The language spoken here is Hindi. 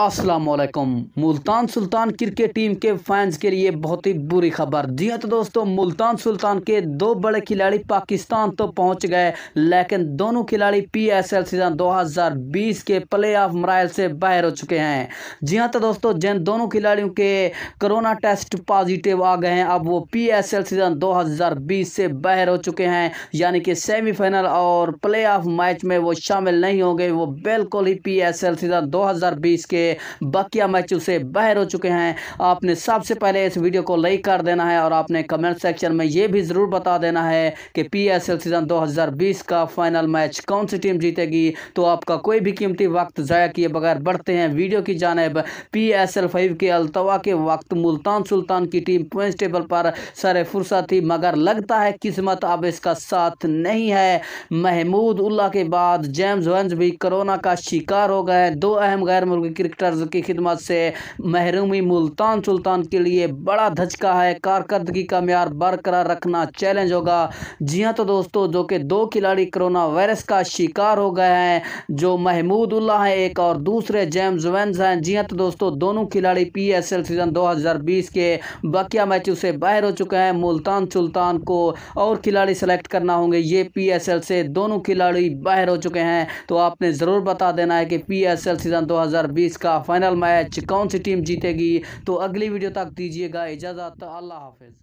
असलकम मुल्तान सुल्तान क्रिकेट टीम के फैंस के लिए बहुत ही बुरी खबर जी हाँ तो दोस्तों मुल्तान सुल्तान के दो बड़े खिलाड़ी पाकिस्तान तो पहुंच गए लेकिन दोनों खिलाड़ी पीएसएल सीजन 2020 के प्लेऑफ मराइल से बाहर हो चुके हैं जी हाँ तो दोस्तों जिन दोनों खिलाड़ियों के कोरोना टेस्ट पॉजिटिव आ गए हैं अब वो पी सीजन दो से बाहर हो चुके हैं यानी कि सेमीफाइनल और प्ले मैच में वो शामिल नहीं होंगे वो बिल्कुल ही पी सीजन दो के के बकिया मैच से बाहर हो चुके हैं आपने सबसे पहले इस वीडियो को लाइक कर देना है और आपने कमेंट सेक्शन में ये भी ज़रूर बता देना है कि पी सीज़न 2020 का फाइनल मैच कौन सी टीम जीतेगी तो आपका कोई भी कीमती वक्त ज़ाया किए बगैर बढ़ते हैं वीडियो की जानब पी एस एल फाइव के अलतवा के वक्त मुल्तान सुल्तान की टीम पॉइंट टेबल पर सर फुर्सा थी मगर लगता है किस्मत अब इसका साथ नहीं है महमूद उल्ला के बाद जेम्स वेंस भी कोरोना का शिकार हो गए दो अहम गैर मुल्की विक्टर्स की खिदमत से महरूमी मुल्तान सुल्तान के लिए बड़ा धचका है कारकर्दगी का मैार बरकरार रखना चैलेंज होगा जी हाँ तो दोस्तों जो कि दो खिलाड़ी कोरोना वायरस का शिकार हो गए हैं जो महमूदुल्ला हैं एक और दूसरे जेम्स वेंस हैं जी हाँ तो दोस्तों दोनों खिलाड़ी पी एस एल सीज़न दो हज़ार बीस के बकिया मैच से बाहर हो चुके हैं मुल्तान सुल्तान को और खिलाड़ी सेलेक्ट करना होंगे ये पी एस एल से दोनों खिलाड़ी बाहर हो चुके हैं तो आपने ज़रूर बता देना है कि पी एस एल सीज़न दो हज़ार बीस का फाइनल मैच कौन सी टीम जीतेगी तो अगली वीडियो तक दीजिएगा इजाज़त अल्लाह हाफिज़